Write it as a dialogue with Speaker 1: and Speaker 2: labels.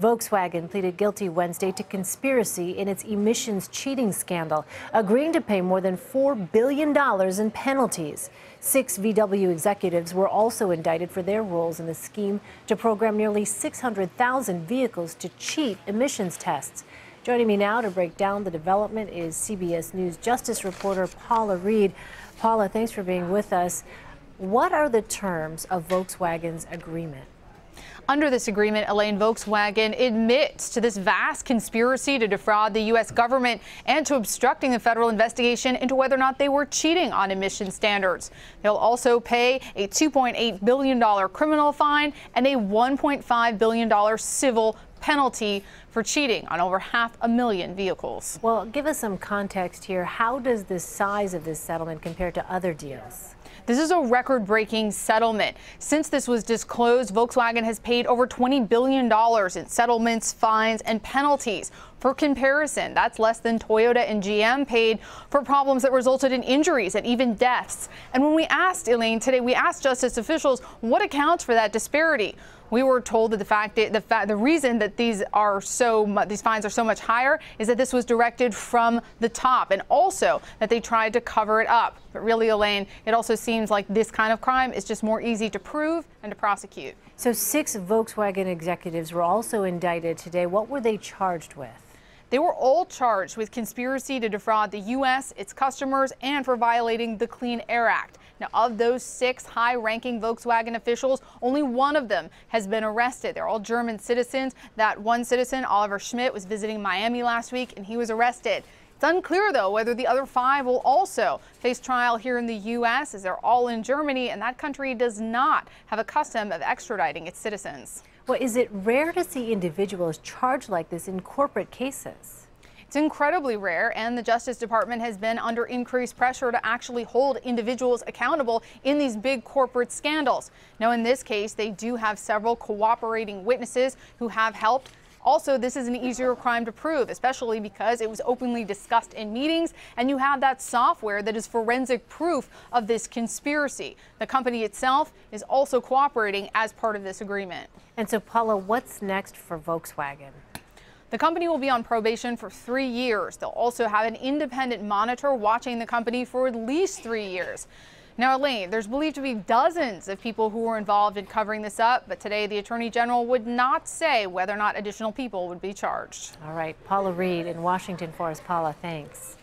Speaker 1: Volkswagen pleaded guilty Wednesday to conspiracy in its emissions cheating scandal, agreeing to pay more than $4 billion in penalties. Six VW executives were also indicted for their roles in the scheme to program nearly 600,000 vehicles to cheat emissions tests. Joining me now to break down the development is CBS News justice reporter Paula Reed. Paula, thanks for being with us. What are the terms of Volkswagen's agreement?
Speaker 2: Under this agreement, Elaine Volkswagen admits to this vast conspiracy to defraud the U.S. government and to obstructing the federal investigation into whether or not they were cheating on emission standards. They'll also pay a $2.8 billion criminal fine and a $1.5 billion civil penalty for cheating on over half a million vehicles. Well, give us some context here. How does the size of this settlement compare to other deals? This is a record breaking settlement. Since this was disclosed, Volkswagen has paid over $20 billion in settlements, fines, and penalties. For comparison, that's less than Toyota and GM paid for problems that resulted in injuries and even deaths. And when we asked Elaine today, we asked justice officials what accounts for that disparity. We were told that the fact that the, fact, the reason that these are so these fines are so much higher is that this was directed from the top and also that they tried to cover it up. But really, Elaine, it also seems like this kind of crime is just more easy to prove and to prosecute. So six Volkswagen executives were also indicted today. What were they charged with? They were all charged with conspiracy to defraud the U.S., its customers, and for violating the Clean Air Act. Now, of those six high ranking Volkswagen officials, only one of them has been arrested. They're all German citizens. That one citizen, Oliver Schmidt, was visiting Miami last week and he was arrested. It's unclear, though, whether the other five will also face trial here in the U.S., as they're all in Germany, and that country does not have a custom of extraditing its citizens. Well, is it rare to see individuals charged like this in corporate cases? It's incredibly rare, and the Justice Department has been under increased pressure to actually hold individuals accountable in these big corporate scandals. Now, in this case, they do have several cooperating witnesses who have helped also, this is an easier crime to prove, especially because it was openly discussed in meetings, and you have that software that is forensic proof of this conspiracy. The company itself is also cooperating as part of this agreement. And so, Paula, what's next for Volkswagen? The company will be on probation for three years. They'll also have an independent monitor watching the company for at least three years. Now, Elaine, there's believed to be dozens of people who were involved in covering this up, but today the Attorney General would not say whether or not additional people would be charged.
Speaker 1: All right, Paula Reed in Washington for us. Paula, thanks.